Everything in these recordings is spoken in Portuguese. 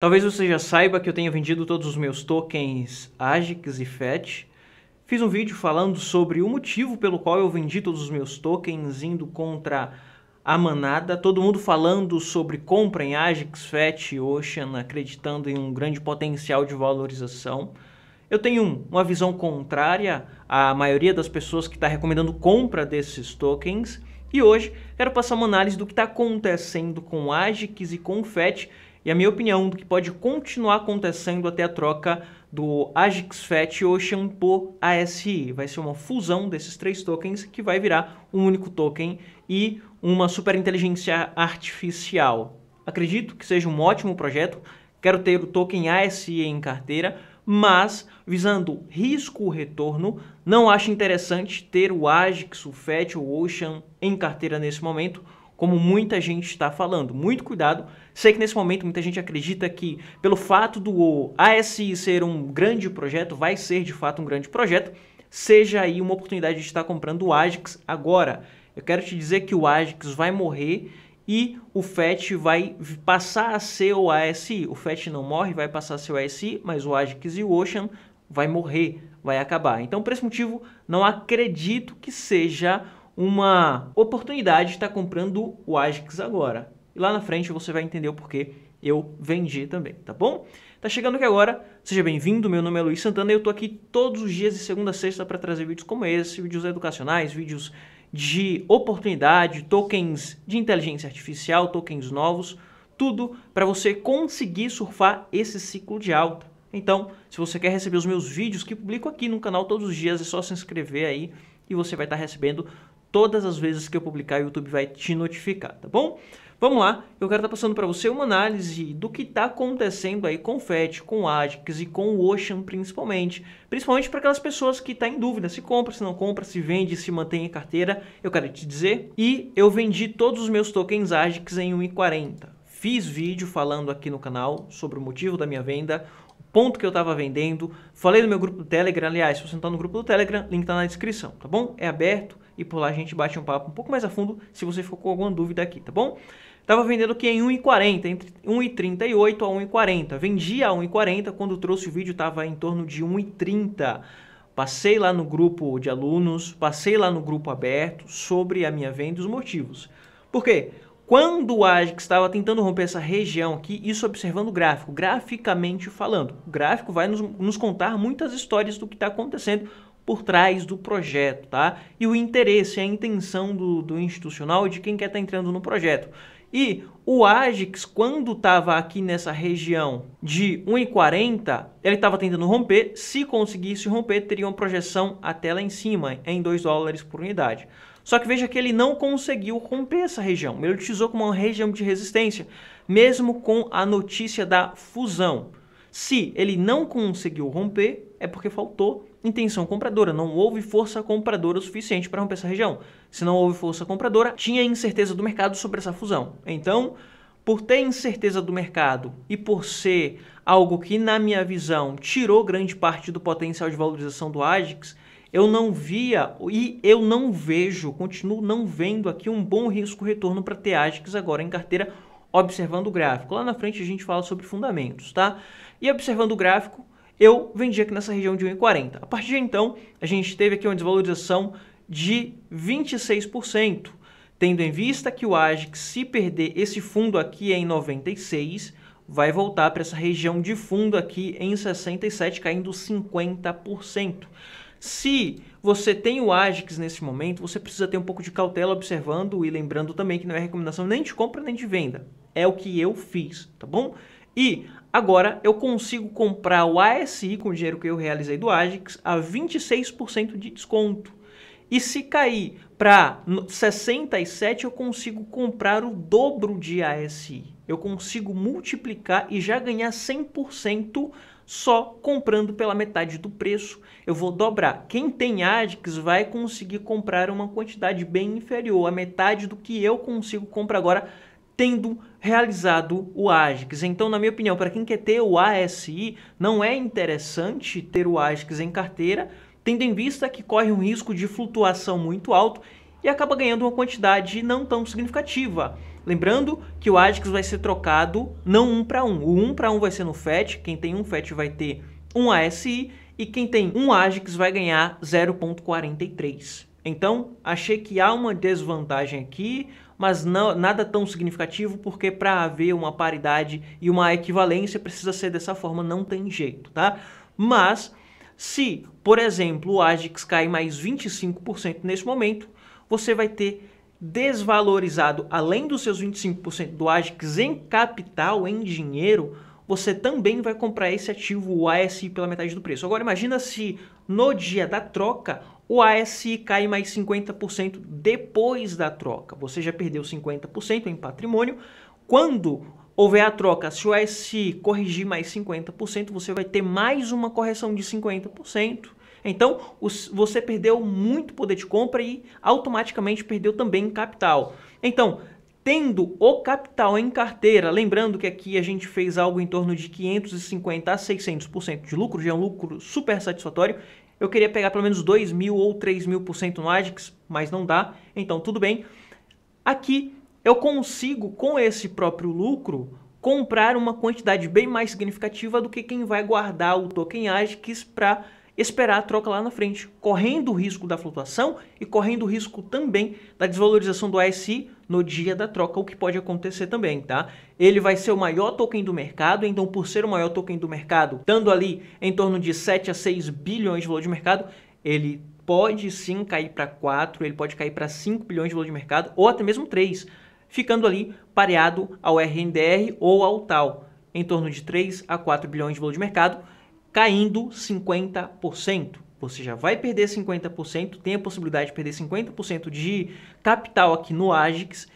Talvez você já saiba que eu tenha vendido todos os meus tokens AGIX e FET. Fiz um vídeo falando sobre o motivo pelo qual eu vendi todos os meus tokens indo contra a manada, todo mundo falando sobre compra em AGIX, FET e Ocean, acreditando em um grande potencial de valorização. Eu tenho uma visão contrária à maioria das pessoas que está recomendando compra desses tokens. E hoje quero passar uma análise do que está acontecendo com AGIX e com FET e a minha opinião do que pode continuar acontecendo até a troca do Agix Fat Ocean por ASI. Vai ser uma fusão desses três tokens que vai virar um único token e uma super inteligência artificial. Acredito que seja um ótimo projeto, quero ter o token ASI em carteira, mas visando risco-retorno, não acho interessante ter o Agix, o Fat ou o Ocean em carteira nesse momento, como muita gente está falando. Muito cuidado Sei que nesse momento muita gente acredita que, pelo fato do ASI ser um grande projeto, vai ser de fato um grande projeto, seja aí uma oportunidade de estar comprando o Agix agora. Eu quero te dizer que o Agix vai morrer e o FET vai passar a ser o ASI. O FET não morre, vai passar a ser o ASI, mas o Agix e o Ocean vai morrer, vai acabar. Então, por esse motivo, não acredito que seja uma oportunidade de estar comprando o Agix agora e lá na frente você vai entender o porquê eu vendi também, tá bom? Tá chegando aqui agora, seja bem-vindo, meu nome é Luiz Santana e eu tô aqui todos os dias de segunda a sexta para trazer vídeos como esse, vídeos educacionais, vídeos de oportunidade, tokens de inteligência artificial, tokens novos, tudo para você conseguir surfar esse ciclo de alta. Então, se você quer receber os meus vídeos que publico aqui no canal todos os dias, é só se inscrever aí e você vai estar tá recebendo todas as vezes que eu publicar, o YouTube vai te notificar, tá bom? Vamos lá, eu quero estar tá passando para você uma análise do que está acontecendo aí com o FET, com o ADX e com o Ocean principalmente. Principalmente para aquelas pessoas que estão tá em dúvida se compra, se não compra, se vende, se mantém em carteira. Eu quero te dizer. E eu vendi todos os meus tokens ADX em 1,40. Fiz vídeo falando aqui no canal sobre o motivo da minha venda, ponto que eu estava vendendo. Falei no meu grupo do Telegram, aliás, se você não está no grupo do Telegram, link está na descrição, tá bom? É aberto e por lá a gente bate um papo um pouco mais a fundo se você ficou com alguma dúvida aqui, tá bom? Estava vendendo aqui em 1,40, entre 1,38 a 1,40. Vendi a 1,40, quando trouxe o vídeo estava em torno de 1,30. Passei lá no grupo de alunos, passei lá no grupo aberto sobre a minha venda e os motivos. Por quê? Quando o AGIC estava tentando romper essa região aqui, isso observando o gráfico, graficamente falando. O gráfico vai nos, nos contar muitas histórias do que está acontecendo por trás do projeto, tá? E o interesse, a intenção do, do institucional de quem quer estar tá entrando no projeto. E o Agix, quando estava aqui nessa região de 1,40, ele estava tentando romper. Se conseguisse romper, teria uma projeção até lá em cima, em 2 dólares por unidade. Só que veja que ele não conseguiu romper essa região. Ele utilizou como uma região de resistência, mesmo com a notícia da fusão. Se ele não conseguiu romper, é porque faltou intenção compradora, não houve força compradora o suficiente para romper essa região. Se não houve força compradora, tinha incerteza do mercado sobre essa fusão. Então, por ter incerteza do mercado e por ser algo que, na minha visão, tirou grande parte do potencial de valorização do AGIX, eu não via e eu não vejo, continuo não vendo aqui um bom risco-retorno para TAGX agora em carteira, observando o gráfico. Lá na frente a gente fala sobre fundamentos, tá? E observando o gráfico, eu vendi aqui nessa região de 1,40. A partir de então, a gente teve aqui uma desvalorização de 26%, tendo em vista que o AGIX, se perder esse fundo aqui em 96, vai voltar para essa região de fundo aqui em 67, caindo 50%. Se você tem o Agix nesse momento, você precisa ter um pouco de cautela observando e lembrando também que não é recomendação nem de compra nem de venda. É o que eu fiz, tá bom? E agora eu consigo comprar o ASI com o dinheiro que eu realizei do Agix a 26% de desconto. E se cair para 67, eu consigo comprar o dobro de ASI. Eu consigo multiplicar e já ganhar 100% só comprando pela metade do preço. Eu vou dobrar. Quem tem ADX vai conseguir comprar uma quantidade bem inferior, a metade do que eu consigo comprar agora tendo realizado o AGIX. Então, na minha opinião, para quem quer ter o ASI, não é interessante ter o AGIX em carteira, tendo em vista que corre um risco de flutuação muito alto e acaba ganhando uma quantidade não tão significativa. Lembrando que o Adkins vai ser trocado não um para um. O um para um vai ser no FET, quem tem um FET vai ter um ASI e quem tem um Agix vai ganhar 0.43. Então, achei que há uma desvantagem aqui, mas não, nada tão significativo, porque para haver uma paridade e uma equivalência precisa ser dessa forma, não tem jeito, tá? Mas, se, por exemplo, o Agix cai mais 25% nesse momento, você vai ter desvalorizado, além dos seus 25% do AGIX em capital, em dinheiro, você também vai comprar esse ativo, o ASI, pela metade do preço. Agora imagina se no dia da troca o ASI cai mais 50% depois da troca. Você já perdeu 50% em patrimônio. Quando houver a troca, se o ASI corrigir mais 50%, você vai ter mais uma correção de 50%. Então, os, você perdeu muito poder de compra e automaticamente perdeu também capital. Então, tendo o capital em carteira, lembrando que aqui a gente fez algo em torno de 550 a 600% de lucro, já é um lucro super satisfatório. Eu queria pegar pelo menos 2 mil ou 3 mil por cento no ADX, mas não dá, então tudo bem. Aqui eu consigo, com esse próprio lucro, comprar uma quantidade bem mais significativa do que quem vai guardar o token ADX para esperar a troca lá na frente, correndo o risco da flutuação e correndo o risco também da desvalorização do ASI no dia da troca, o que pode acontecer também, tá? Ele vai ser o maior token do mercado, então por ser o maior token do mercado, estando ali em torno de 7 a 6 bilhões de valor de mercado, ele pode sim cair para 4, ele pode cair para 5 bilhões de valor de mercado ou até mesmo 3, ficando ali pareado ao RNDR ou ao tal, em torno de 3 a 4 bilhões de valor de mercado caindo 50%. Você já vai perder 50%, tem a possibilidade de perder 50% de capital aqui no Agix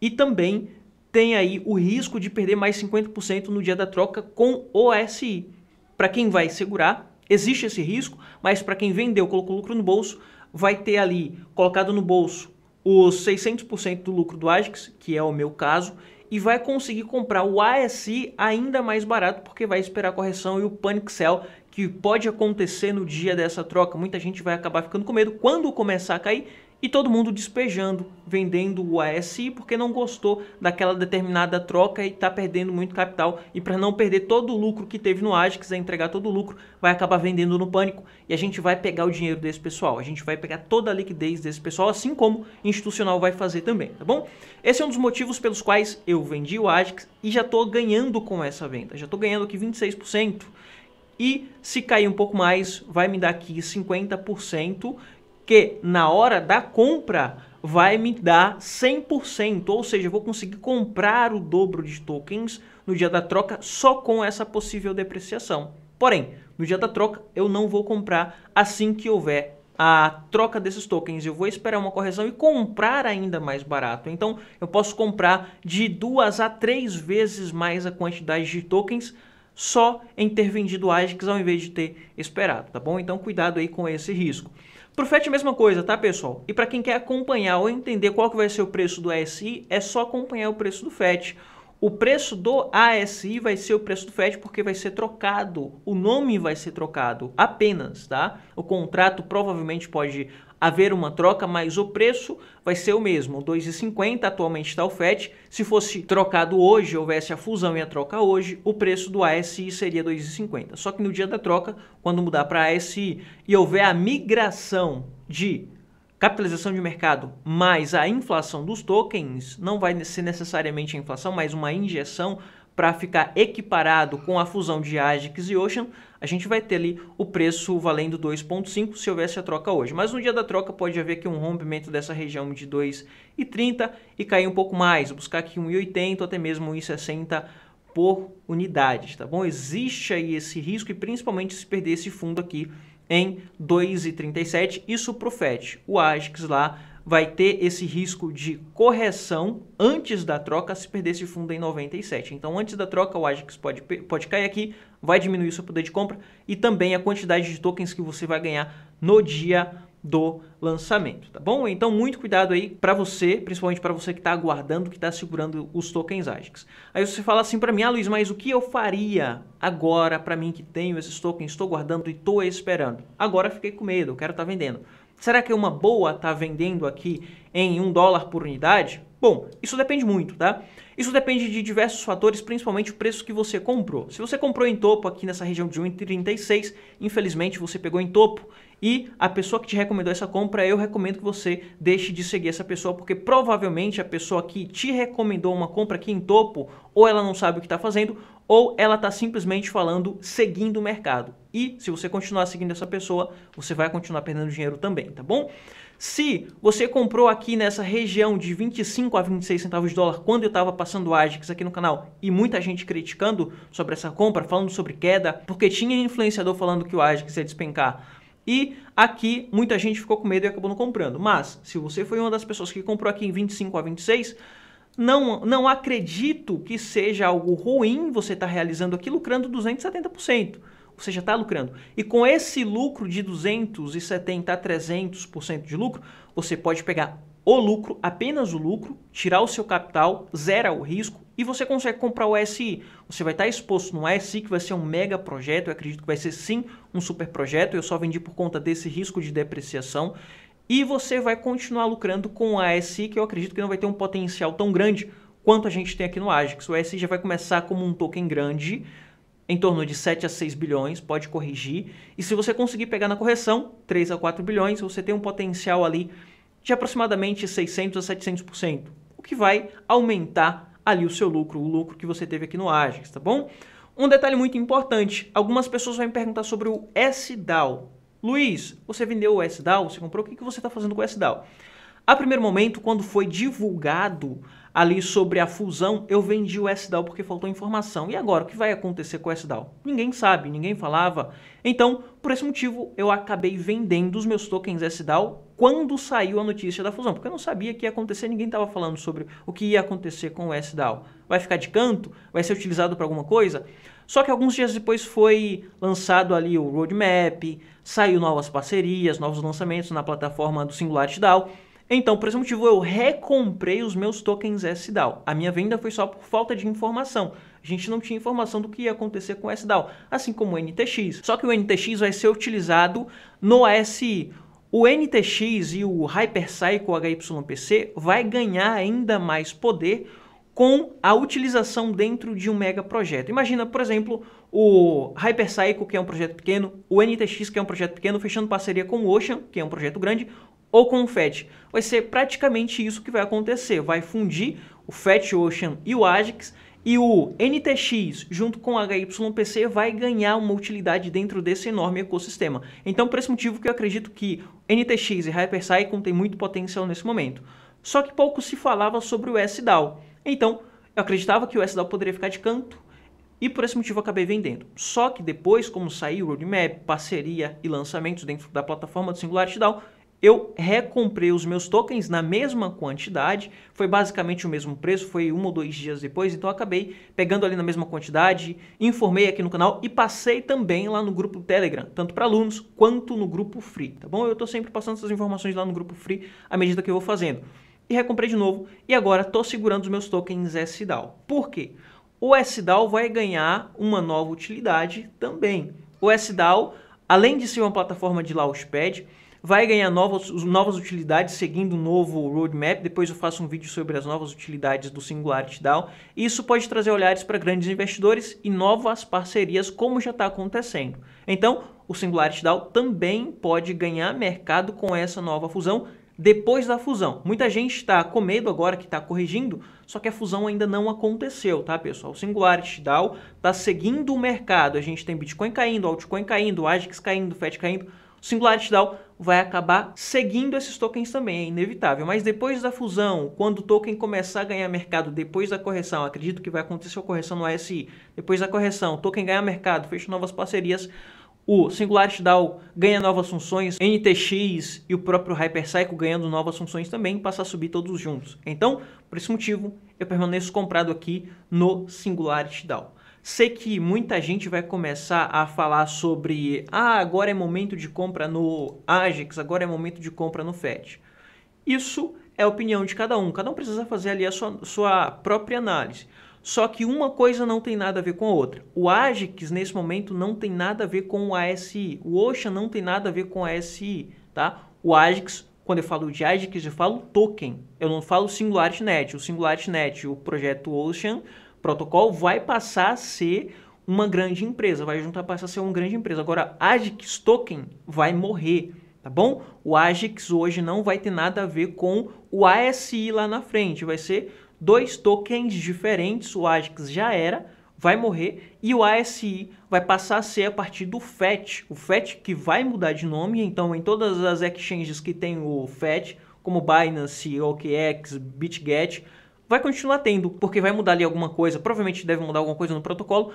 e também tem aí o risco de perder mais 50% no dia da troca com o SI. Para quem vai segurar, existe esse risco, mas para quem vendeu, colocou lucro no bolso, vai ter ali colocado no bolso os 600% do lucro do Agix, que é o meu caso, e vai conseguir comprar o ASI ainda mais barato porque vai esperar a correção e o panic sell que pode acontecer no dia dessa troca. Muita gente vai acabar ficando com medo quando começar a cair e todo mundo despejando, vendendo o ASI porque não gostou daquela determinada troca e está perdendo muito capital. E para não perder todo o lucro que teve no AGE, quiser entregar todo o lucro, vai acabar vendendo no pânico e a gente vai pegar o dinheiro desse pessoal. A gente vai pegar toda a liquidez desse pessoal, assim como institucional vai fazer também, tá bom? Esse é um dos motivos pelos quais eu vendi o AGEX e já estou ganhando com essa venda. Já estou ganhando aqui 26%. E se cair um pouco mais, vai me dar aqui 50%, que na hora da compra vai me dar 100%, ou seja, eu vou conseguir comprar o dobro de tokens no dia da troca só com essa possível depreciação. Porém, no dia da troca eu não vou comprar assim que houver a troca desses tokens, eu vou esperar uma correção e comprar ainda mais barato. Então, eu posso comprar de duas a três vezes mais a quantidade de tokens só em ter vendido ASICs ao invés de ter esperado, tá bom? Então, cuidado aí com esse risco. Pro FET mesma coisa, tá, pessoal? E para quem quer acompanhar ou entender qual que vai ser o preço do ASI, é só acompanhar o preço do FET. O preço do ASI vai ser o preço do FED porque vai ser trocado. O nome vai ser trocado apenas, tá? O contrato provavelmente pode haver uma troca, mas o preço vai ser o mesmo, R$ 2,50 atualmente está o FET. Se fosse trocado hoje, houvesse a fusão e a troca hoje, o preço do ASI seria R$ 2,50. Só que no dia da troca, quando mudar para ASI e houver a migração de capitalização de mercado mais a inflação dos tokens, não vai ser necessariamente a inflação, mas uma injeção para ficar equiparado com a fusão de AGIX e Ocean, a gente vai ter ali o preço valendo 2.5 se houvesse a troca hoje. Mas no dia da troca pode haver aqui um rompimento dessa região de 2,30 e cair um pouco mais, buscar aqui 1,80 ou até mesmo 1,60 por unidade, tá bom? Existe aí esse risco e principalmente se perder esse fundo aqui em 2,37, isso para FET. O AGIX lá vai ter esse risco de correção antes da troca se perder esse fundo em 97. Então, antes da troca, o Ajax pode, pode cair aqui, vai diminuir o seu poder de compra e também a quantidade de tokens que você vai ganhar no dia do lançamento, tá bom? Então muito cuidado aí para você, principalmente para você que está aguardando, que está segurando os tokens Ajax. Aí você fala assim para mim, ah Luiz, mas o que eu faria agora para mim que tenho esses tokens, estou guardando e estou esperando? Agora fiquei com medo, eu quero estar tá vendendo. Será que é uma boa tá vendendo aqui em 1 dólar por unidade? Bom, isso depende muito, tá? Isso depende de diversos fatores, principalmente o preço que você comprou. Se você comprou em topo aqui nessa região de 1,36, infelizmente você pegou em topo e a pessoa que te recomendou essa compra, eu recomendo que você deixe de seguir essa pessoa, porque provavelmente a pessoa que te recomendou uma compra aqui em topo, ou ela não sabe o que está fazendo, ou ela está simplesmente falando seguindo o mercado. E se você continuar seguindo essa pessoa, você vai continuar perdendo dinheiro também, tá bom? Se você comprou aqui nessa região de 25 a 26 centavos de dólar quando eu estava passando o AGIX aqui no canal e muita gente criticando sobre essa compra, falando sobre queda, porque tinha influenciador falando que o AGIX ia despencar e aqui muita gente ficou com medo e acabou não comprando. Mas se você foi uma das pessoas que comprou aqui em 25 a 26, não, não acredito que seja algo ruim você estar tá realizando aqui lucrando 270%. você já está lucrando. E com esse lucro de 270 a 300% de lucro, você pode pegar o lucro, apenas o lucro, tirar o seu capital, zera o risco e você consegue comprar o SI. Você vai estar tá exposto no SI, que vai ser um mega projeto, eu acredito que vai ser sim um super projeto, eu só vendi por conta desse risco de depreciação e você vai continuar lucrando com a ASI, que eu acredito que não vai ter um potencial tão grande quanto a gente tem aqui no Agix. O ASI já vai começar como um token grande, em torno de 7 a 6 bilhões, pode corrigir. E se você conseguir pegar na correção, 3 a 4 bilhões, você tem um potencial ali de aproximadamente 600 a 700%, o que vai aumentar ali o seu lucro, o lucro que você teve aqui no Agix, tá bom? Um detalhe muito importante, algumas pessoas vão me perguntar sobre o SDAO, Luiz, você vendeu o S-DAO, você comprou, o que, que você está fazendo com o S-DAO? A primeiro momento, quando foi divulgado ali sobre a fusão, eu vendi o SDAO porque faltou informação. E agora, o que vai acontecer com o SDAO? Ninguém sabe, ninguém falava. Então, por esse motivo, eu acabei vendendo os meus tokens SDAO quando saiu a notícia da fusão, porque eu não sabia que ia acontecer, ninguém estava falando sobre o que ia acontecer com o SDAO. Vai ficar de canto? Vai ser utilizado para alguma coisa? Só que alguns dias depois foi lançado ali o roadmap, saiu novas parcerias, novos lançamentos na plataforma do Singularity DAO, então, por esse motivo, eu recomprei os meus tokens SDAO. A minha venda foi só por falta de informação. A gente não tinha informação do que ia acontecer com o SDAO, assim como o NTX. Só que o NTX vai ser utilizado no ASI. O NTX e o Hypercycle HYPC vai ganhar ainda mais poder com a utilização dentro de um mega projeto. Imagina, por exemplo, o Hypercycle, que é um projeto pequeno, o NTX, que é um projeto pequeno, fechando parceria com o Ocean, que é um projeto grande, ou com o FET. Vai ser praticamente isso que vai acontecer, vai fundir o FET Ocean e o AGIX e o NTX junto com o HYPC vai ganhar uma utilidade dentro desse enorme ecossistema. Então, por esse motivo que eu acredito que NTX e Hypercycle têm muito potencial nesse momento. Só que pouco se falava sobre o SDAO. Então, eu acreditava que o SDAO poderia ficar de canto e por esse motivo eu acabei vendendo. Só que depois, como saiu o roadmap, parceria e lançamentos dentro da plataforma do Singularity DAO, eu recomprei os meus tokens na mesma quantidade, foi basicamente o mesmo preço, foi um ou dois dias depois, então acabei pegando ali na mesma quantidade, informei aqui no canal e passei também lá no grupo Telegram, tanto para alunos quanto no grupo Free, tá bom? Eu estou sempre passando essas informações lá no grupo Free à medida que eu vou fazendo. E recomprei de novo e agora estou segurando os meus tokens SDAO. Por quê? O SDAO vai ganhar uma nova utilidade também. O SDAO, além de ser uma plataforma de Launchpad, vai ganhar novas, novas utilidades seguindo o um novo roadmap. Depois eu faço um vídeo sobre as novas utilidades do Singularity DAO. Isso pode trazer olhares para grandes investidores e novas parcerias, como já está acontecendo. Então, o Singularity DAO também pode ganhar mercado com essa nova fusão depois da fusão. Muita gente está com medo agora que está corrigindo, só que a fusão ainda não aconteceu, tá pessoal? O Singularity DAO está seguindo o mercado. A gente tem Bitcoin caindo, Altcoin caindo, Ajax caindo, FED caindo o Singularity DAO vai acabar seguindo esses tokens também, é inevitável. Mas depois da fusão, quando o token começar a ganhar mercado depois da correção, acredito que vai acontecer a correção no ASI, depois da correção, o token ganha mercado, fecha novas parcerias, o Singularity DAO ganha novas funções, NTX e o próprio Hypercycle ganhando novas funções também, passa a subir todos juntos. Então, por esse motivo, eu permaneço comprado aqui no Singularity DAO. Sei que muita gente vai começar a falar sobre ah, agora é momento de compra no Agix agora é momento de compra no FET. Isso é a opinião de cada um, cada um precisa fazer ali a sua, sua própria análise. Só que uma coisa não tem nada a ver com a outra. O Agix nesse momento, não tem nada a ver com o ASI. O Ocean não tem nada a ver com o ASI, tá? O Agix quando eu falo de Agix eu falo token. Eu não falo SingularityNet. O SingularityNet, o projeto Ocean, Protocol vai passar a ser uma grande empresa, vai juntar passar a ser uma grande empresa. Agora, Agix Token vai morrer, tá bom? O Agix hoje não vai ter nada a ver com o ASI lá na frente, vai ser dois tokens diferentes, o Agix já era, vai morrer e o ASI vai passar a ser a partir do FET, o FET que vai mudar de nome, então em todas as exchanges que tem o FET, como Binance, OKX, BitGet, vai continuar tendo, porque vai mudar ali alguma coisa, provavelmente deve mudar alguma coisa no protocolo,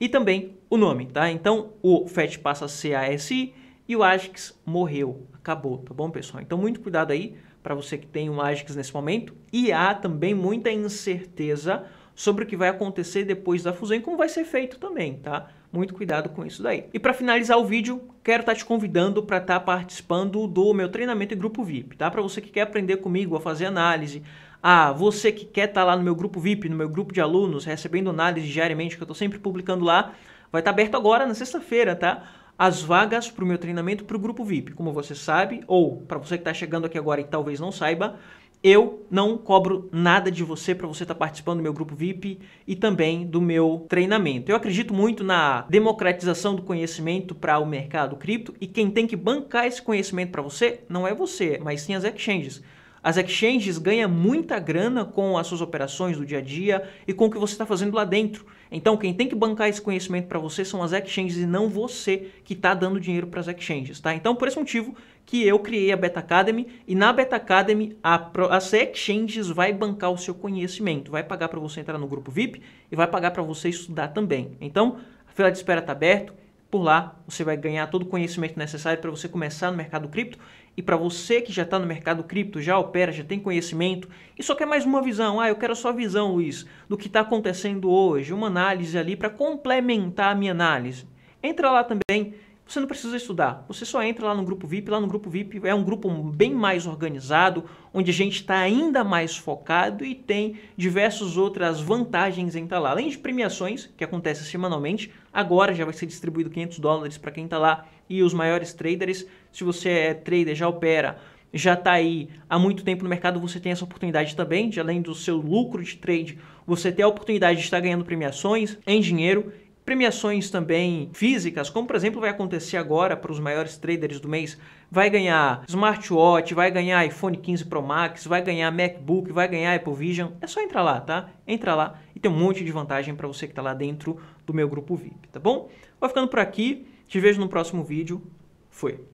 e também o nome, tá? Então o FET passa a ser ASI e o ASCII morreu, acabou, tá bom, pessoal? Então muito cuidado aí para você que tem um ASCII nesse momento, e há também muita incerteza sobre o que vai acontecer depois da fusão e como vai ser feito também, tá? Muito cuidado com isso daí. E para finalizar o vídeo, quero estar tá te convidando para estar tá participando do meu treinamento em grupo VIP, tá? Para você que quer aprender comigo a fazer análise, ah, você que quer estar tá lá no meu grupo VIP, no meu grupo de alunos, recebendo análise diariamente, que eu estou sempre publicando lá, vai estar tá aberto agora na sexta-feira, tá? As vagas para o meu treinamento para o grupo VIP. Como você sabe, ou para você que está chegando aqui agora e talvez não saiba, eu não cobro nada de você para você estar tá participando do meu grupo VIP e também do meu treinamento. Eu acredito muito na democratização do conhecimento para o mercado cripto e quem tem que bancar esse conhecimento para você não é você, mas sim as exchanges. As exchanges ganham muita grana com as suas operações do dia a dia e com o que você está fazendo lá dentro. Então, quem tem que bancar esse conhecimento para você são as exchanges e não você que está dando dinheiro para as exchanges, tá? Então, por esse motivo que eu criei a Beta Academy e na Beta Academy a, as exchanges vai bancar o seu conhecimento, vai pagar para você entrar no grupo VIP e vai pagar para você estudar também. Então, a fila de espera está aberta. Por lá você vai ganhar todo o conhecimento necessário para você começar no mercado cripto e para você que já está no mercado cripto, já opera, já tem conhecimento e só quer mais uma visão. Ah, eu quero só a visão, Luiz, do que está acontecendo hoje, uma análise ali para complementar a minha análise. Entra lá também você não precisa estudar, você só entra lá no grupo VIP. Lá no grupo VIP é um grupo bem mais organizado, onde a gente está ainda mais focado e tem diversas outras vantagens em estar tá lá. Além de premiações, que acontecem semanalmente, agora já vai ser distribuído 500 dólares para quem está lá e os maiores traders. Se você é trader, já opera, já está aí há muito tempo no mercado, você tem essa oportunidade também, de além do seu lucro de trade, você ter a oportunidade de estar ganhando premiações em dinheiro Premiações também físicas, como por exemplo vai acontecer agora para os maiores traders do mês, vai ganhar smartwatch, vai ganhar iPhone 15 Pro Max, vai ganhar MacBook, vai ganhar Apple Vision. É só entrar lá, tá? Entra lá e tem um monte de vantagem para você que está lá dentro do meu grupo VIP, tá bom? vou ficando por aqui. Te vejo no próximo vídeo. Fui.